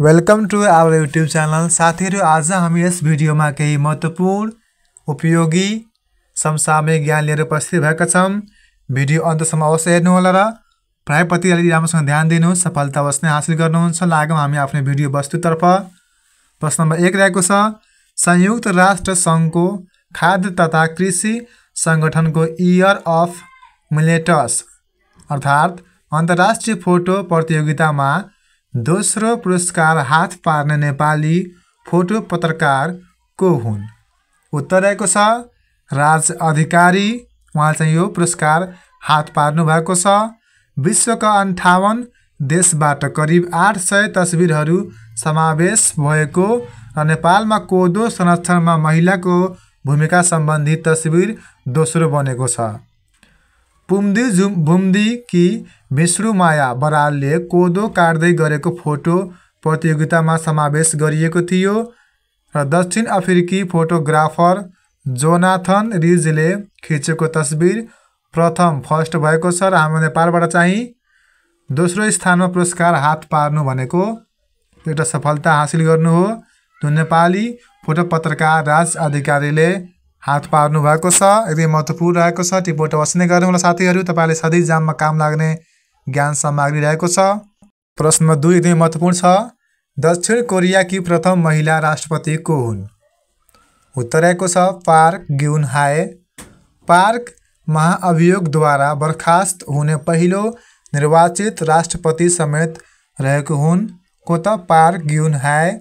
welcome to our YouTube channel साथीहरू आज हामी यस भिडियोमा केही महत्त्वपूर्ण उपयोगी समसामयिक ज्ञान लिएर उपस्थित भएका छौँ भिडियो अन्तसम्म अवश्य हेर्नुहोला र प्रायःप्रति अलिक राम्रोसँग ध्यान दिनुहोस् सफलता अवश्य नै हासिल गर्नुहुन्छ लागौँ हामी आफ्नो भिडियो वस्तुतर्फ प्रश्न नम्बर एक रहेको छ संयुक्त राष्ट्र सङ्घको खाद्य तथा कृषि सङ्गठनको इयर अफ मिलेटस अर्थात् अन्तर्राष्ट्रिय फोटो प्रतियोगितामा दोस्रो पुरस्कार हात पार्ने नेपाली फोटो पत्रकार को हुन् उत्तर रहेको छ राज अधिकारी उहाँ चाहिँ यो पुरस्कार हात पार्नु भएको छ विश्वका अन्ठाउन्न देशबाट करिब आठ सय तस्बिरहरू समावेश भएको र नेपालमा कोदो संरक्षणमा महिलाको भूमिका सम्बन्धी तस्विर दोस्रो बनेको छ पुम्दी जुम भुम्दी कि विष्णुमाया बरालले कोदो काट्दै गरेको फोटो प्रतियोगितामा समावेश गरिएको थियो र दक्षिण अफ्रिकी फोटोग्राफर जोनाथन रिजले खिचेको तस्बिर प्रथम फर्स्ट भएको छ र हाम्रो नेपालबाट चाहिँ दोस्रो स्थानमा पुरस्कार हात पार्नु भनेको एउटा सफलता हासिल गर्नु हो त्यो नेपाली फोटो पत्रकार राज अधिकारीले हात पार्नु भएको छ एकदमै महत्त्वपूर्ण रहेको छ टिपोटो गर्नु होला साथीहरू तपाईँले सधैँ जाममा काम लाग्ने ज्ञान सामग्री रहेको छ प्रश्न दुई एकदमै महत्त्वपूर्ण छ दक्षिण कोरियाकी प्रथम महिला राष्ट्रपति को हुन् उत्तर रहेको छ पार्क ग्युन हाए पार्क महाअभियोगद्वारा बर्खास्त हुने पहिलो निर्वाचित राष्ट्रपति समेत रहेको हुन् को त पार्क ग्युन हाए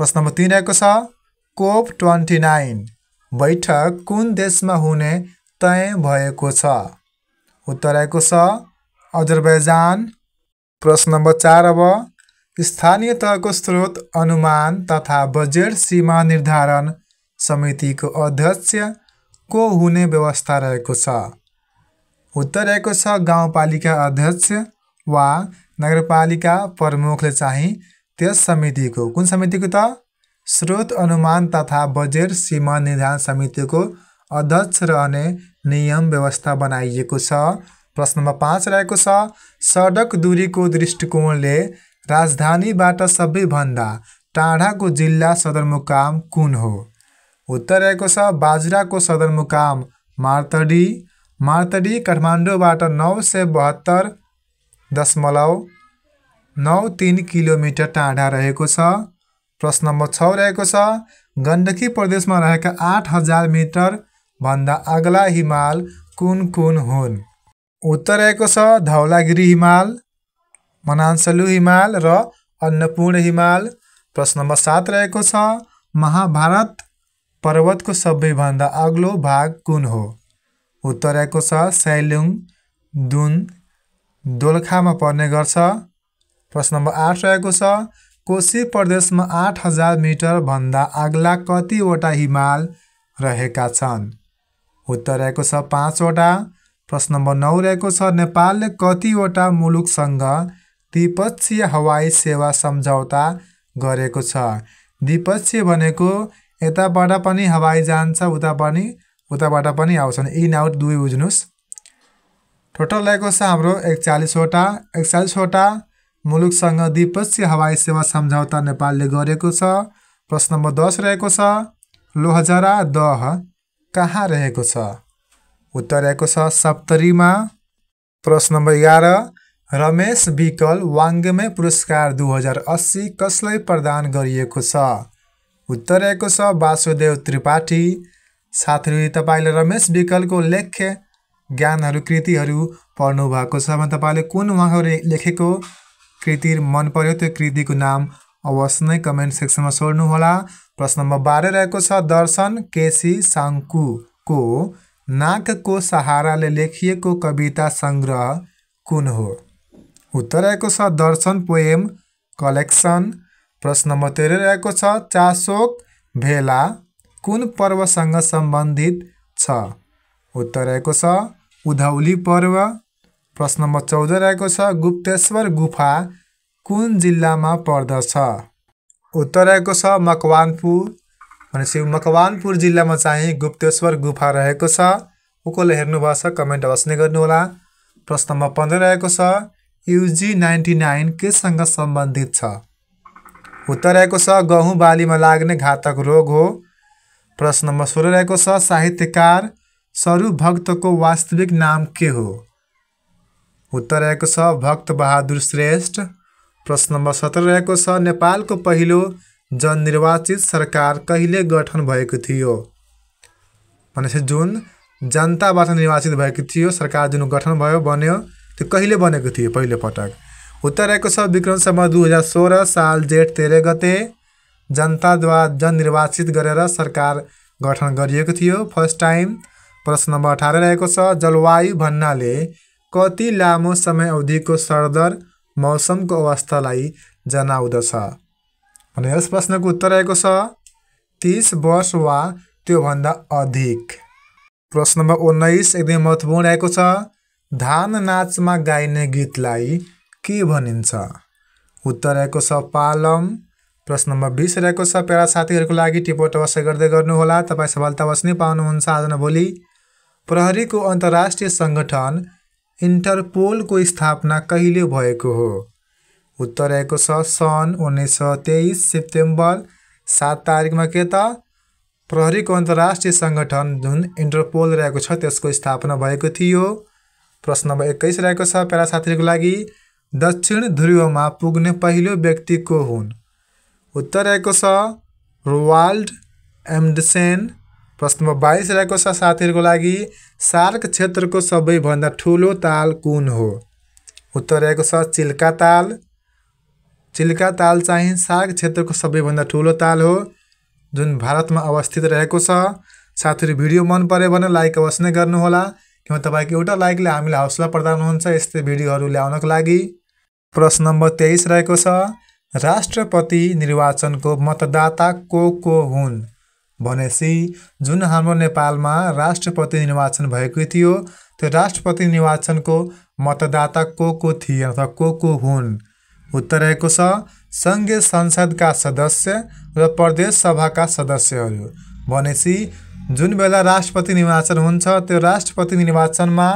प्रश्न नम्बर तिन रहेको छ कोप ट्वेन्टी नाइन बैठक कुन देशमा हुने तय भएको छ उत्तर रहेको छ अजरबैजान प्रश्न नम्बर चार अब स्थानीय तहको स्रोत अनुमान तथा बजेट सीमा निर्धारण समितिको अध्यक्ष को हुने व्यवस्था रहेको छ उत्तर रहेको छ गाउँपालिका अध्यक्ष वा नगरपालिका प्रमुखले चाहिँ त्यस समितिको कुन समितिको त स्रोत अनुमान तथा बजेट सीमा निर्धारण समितिको अध्यक्ष रहने नियम व्यवस्था बनाइएको छ प्रश्न नम्बर पाँच रहेको छ सडक दूरीको दृष्टिकोणले राजधानीबाट सबैभन्दा टाढाको जिल्ला सदरमुकाम कुन हो उत्तर रहेको छ बाजुराको सदरमुकाम मार्तडी मार्तडी काठमाडौँबाट नौ सय बहत्तर दशमलव नौ तिन किलोमिटर टाढा रहेको छ प्रश्न नम्बर छ रहेको छ गण्डकी प्रदेशमा रहेका आठ हजार मिटरभन्दा अग्ला हिमाल कुन कुन हुन् उत्तर आएको छ धौलागिरी हिमाल मनान्सलु हिमाल र अन्नपूर्ण हिमाल प्रश्न नम्बर सात रहेको छ महाभारत पर्वतको सबैभन्दा अग्लो भाग कुन हो उत्तर रहेको छ सैलुङ दुन दोलखामा पर्ने गर्छ प्रश्न नम्बर आठ रहेको छ कोशी प्रदेशमा आठ हजार मिटरभन्दा अग्ला कतिवटा हिमाल रहेका छन् उत्तर रहेको छ पाँचवटा प्रश्न नम्बर नौ रहेको छ नेपालले कतिवटा मुलुकसँग द्विपक्षीय हवाई सेवा सम्झौता गरेको छ द्विपक्षीय भनेको यताबाट पनि हवाई जान्छ उता पनि उताबाट पनि आउँछन् इन आउट दुई बुझ्नुहोस् टोटल रहेको छ हाम्रो एकचालिसवटा एकचालिसवटा मुलुकसँग द्विपक्षीय हवाई सेवा सम्झौता नेपालले गरेको छ प्रश्न नम्बर दस रहेको छ लोहजरा दह कहाँ रहेको छ उत्तर आएको छ सप्तरीमा प्रश्न नम्बर एघार रमेश विकल वाङ्गमय पुरस्कार दुई हजार अस्सी कसलाई प्रदान गरिएको छ उत्तर आएको छ वासुदेव त्रिपाठी साथीहरू तपाईँले रमेश विकलको लेख्य ज्ञानहरू कृतिहरू पढ्नु भएको छ भने तपाईँले कुन उहाँहरू लेखेको कृति मन पर्यो त्यो कृतिको नाम अवश्य नै कमेन्ट सेक्सनमा सोध्नुहोला प्रश्न नम्बर बाह्र रहेको छ दर्शन केसी साङ्कुको नाकको सहाराले लेखिएको कविता सङ्ग्रह कुन हो उत्तर आएको छ दर्शन पोएम कलेक्सन प्रश्न नम्बर तेह्र रहेको छ चासोक भेला कुन पर्वसँग सम्बन्धित छ उत्तर रहेको छ उधौली पर्व प्रश्न नम्बर चौध रहेको छ गुप्तेश्वर गुफा कुन जिल्लामा पर्दछ उत्तर रहेको छ मकवानपुर भनेपछि मकवानपुर जिल्लामा चाहिँ गुप्तेश्वर गुफा रहेको छ कसले हेर्नुभएको छ कमेन्ट अवश्य नै गर्नुहोला प्रश्न नम्बर पन्ध्र रहेको छ युजी नाइन्टी नाइन केसँग सम्बन्धित छ उत्तर रहेको छ गहुँ बालीमा लाग्ने घातक रोग हो प्रश्न नम्बर सोह्र रहेको छ साहित्यकार सरुभक्तको वास्तविक नाम के हो उत्तर रहेको छ भक्त बहादुर श्रेष्ठ प्रश्न नम्बर सत्र रहेको छ नेपालको पहिलो जननिर्वाचित सरकार कहिले गठन भएको थियो भनेपछि जुन जनताबाट निर्वाचित भएको थियो सरकार जुन गठन भयो बन्यो त्यो कहिले बनेको थियो पहिलोपटक उत्तर रहेको छ विक्रम दुई हजार सोह्र साल जेठ तेह्र गते जनताद्वारा जननिर्वाचित गरेर सरकार गठन गरिएको थियो फर्स्ट टाइम प्रश्न नम्बर अठार रहेको छ जलवायु भन्नाले कति लामो समय अवधिको सरदर मौसमको अवस्थालाई जनाउँदछ अनि यस प्रश्नको उत्तर आएको छ तिस वर्ष वा त्योभन्दा अधिक प्रश्न नम्बर उन्नाइस एकदमै महत्त्वपूर्ण रहेको छ धान नाचमा गाइने गीतलाई के भनिन्छ उत्तर आएको छ पालम प्रश्न नम्बर बिस रहेको छ प्यारा साथीहरूको लागि टिपोट अवश्य गर्दै गर्नुहोला तपाईँ सफलता अवश्य नै पाउनुहुन्छ आज भोलि प्रहरीको अन्तर्राष्ट्रिय सङ्गठन इन्टरपोलको स्थापना कहिले भएको हो उत्तर आएको छ सन् उन्नाइस सय तेइस सेप्टेम्बर सात तारिकमा के त प्रहरीको अन्तर्राष्ट्रिय सङ्गठन जुन इन्टरपोल रहेको छ त्यसको स्थापना भएको थियो प्रश्न नम्बर एक्काइस रहेको छ प्यारा साथीहरूको लागि दक्षिण ध्रुवमा पुग्ने पहिलो व्यक्ति को हुन् उत्तर रहेको छ रोवाल्ड एमडसेन प्रश्न नम्बर बाइस रहेको छ साथीहरूको लागि सार्क क्षेत्रको सबैभन्दा ठुलो ताल कुन हो उत्तर रहेको छ चिल्का ताल चिल्का ताल चाहिँ साग क्षेत्रको सबैभन्दा ठुलो ताल हो जुन भारतमा अवस्थित रहेको छ साथीहरू भिडियो मन पऱ्यो भने लाइक अवश्य नै गर्नुहोला किन तपाईँको एउटा लाइकले हामीलाई हौसला प्रदान हुन्छ यस्तै भिडियोहरू ल्याउनको लागि प्रश्न नम्बर तेइस रहेको छ राष्ट्रपति निर्वाचनको मतदाता को को हुन् भनेपछि जुन हाम्रो नेपालमा राष्ट्रपति निर्वाचन भएको थियो त्यो राष्ट्रपति निर्वाचनको मतदाता को को थिए अथवा को को हुन् उत्तर रहेको छ सङ्घीय संसदका सदस्य र प्रदेश सभाका सदस्यहरू भनेपछि जुन बेला राष्ट्रपति निर्वाचन हुन्छ त्यो राष्ट्रपति निर्वाचनमा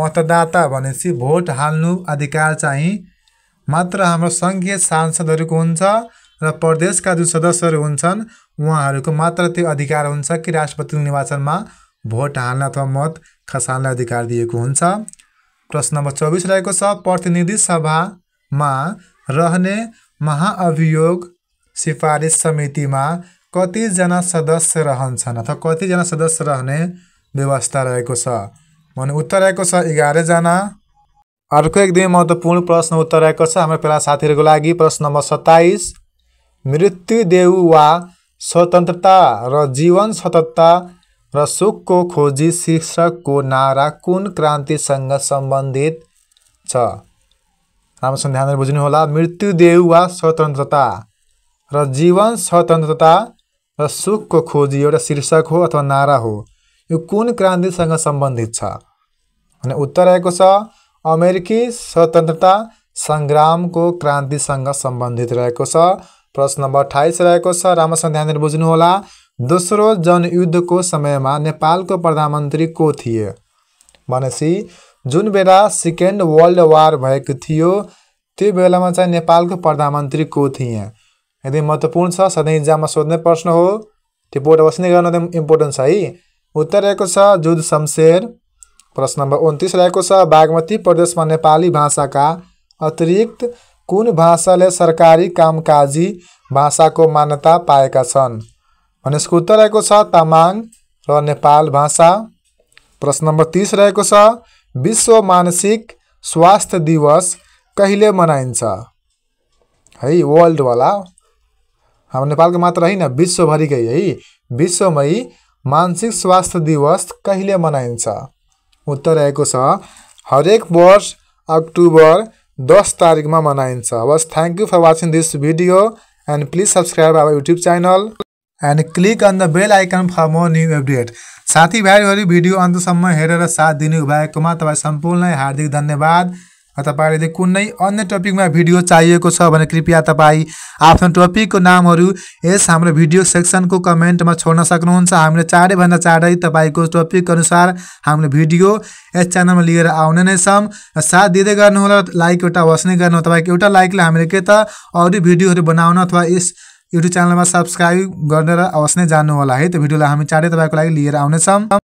मतदाता भनेपछि भोट हाल्नु अधिकार चाहिँ मात्र हाम्रो सङ्घीय सांसदहरूको हुन्छ र प्रदेशका जुन सदस्यहरू हुन्छन् उहाँहरूको मात्र त्यो अधिकार हुन्छ कि राष्ट्रपति निर्वाचनमा भोट हाल्न अथवा मत खसाल्न अधिकार दिएको हुन्छ प्रश्न नम्बर चौबिस रहेको छ प्रतिनिधि सभामा रहने महाअभियोग सिफारिस समितिमा कतिजना सदस्य रहन्छन् अथवा कतिजना सदस्य रहने व्यवस्था रहेको छ भने उत्तर आएको छ एघारजना अर्को एकदमै महत्त्वपूर्ण प्रश्न उत्तर आएको छ हाम्रो पहिला साथीहरूको लागि प्रश्न नम्बर सत्ताइस मृत्युदेव वा स्वतन्त्रता र जीवन स्वतन्त्रता र सुखको खोजी शीर्षकको नारा कुन क्रान्तिसँग सम्बन्धित छ राम्रोसँग ध्यान बुझ्नुहोला मृत्युदेव वा स्वतन्त्रता र जीवन स्वतन्त्रता र सुखको खोजी एउटा शीर्षक हो अथवा नारा हो यो कुन क्रान्तिसँग सम्बन्धित छ भने उत्तर रहेको छ अमेरिकी स्वतन्त्रता सङ्ग्रामको क्रान्तिसँग सम्बन्धित रहेको छ प्रश्न नम्बर अठाइस रहेको छ राम्रोसँग ध्यान दिएर बुझ्नुहोला दोस्रो जनयुद्धको समयमा नेपालको प्रधानमन्त्री को थिए भनेपछि जुन बेला सेकेन्ड वर्ल्ड वार भएको थियो त्यो बेलामा चाहिँ नेपालको प्रधानमन्त्री को थिए एकदम महत्त्वपूर्ण छ सधैँ इक्जाममा सोध्ने प्रश्न हो त्यो बोर्ड बस्ने गर्न एकदम इम्पोर्टेन्ट छ है उत्तर रहेको छ जुध शमशेर प्रश्न नम्बर उन्तिस रहेको छ बागमती प्रदेशमा नेपाली भाषाका अतिरिक्त कुन भाषाले सरकारी कामकाजी भाषाको मान्यता पाएका छन् यसको उत्तर रहेको छ तामाङ र नेपाल भाषा प्रश्न नम्बर तिस रहेको छ विश्व मानसिक स्वास्थ्य दिवस कहिले मनाइन्छ है वर्ल्डवाला हाम्रो नेपालको मात्र होइन विश्वभरिकै है विश्वमै मानसिक स्वास्थ्य दिवस कहिले मनाइन्छ उत्तर रहेको छ हरेक वर्ष अक्टोबर दस तारिकमा मनाइन्छ बस thank you for watching this video and please subscribe our YouTube channel and click on the bell icon for more new update साथीभाइहरू भिडियो अन्तसम्म हेरेर साथ दिनुभएकोमा तपाईँ सम्पूर्ण हार्दिक धन्यवाद र तपाईँले कुनै अन्य टपिकमा भिडियो चाहिएको छ भने कृपया तपाईँ आफ्नो टपिकको नामहरू यस हाम्रो भिडियो सेक्सनको कमेन्टमा छोड्न सक्नुहुन्छ हामीले चाँडैभन्दा चाँडै तपाईँको टपिक अनुसार हामीले भिडियो यस च्यानलमा लिएर आउने नै छौँ र साथ दिँदै गर्नुहोला लाइक एउटा वास नै गर्नु तपाईँको एउटा लाइकले हामीले के त अरू भिडियोहरू बनाउन अथवा यस युट्युब च्यानलमा सब्सक्राइब गरेर अवश्य नै जान्नु होला है त्यो भिडियोलाई हामी चाँडै तपाईँको लागि लिएर आउनेछौँ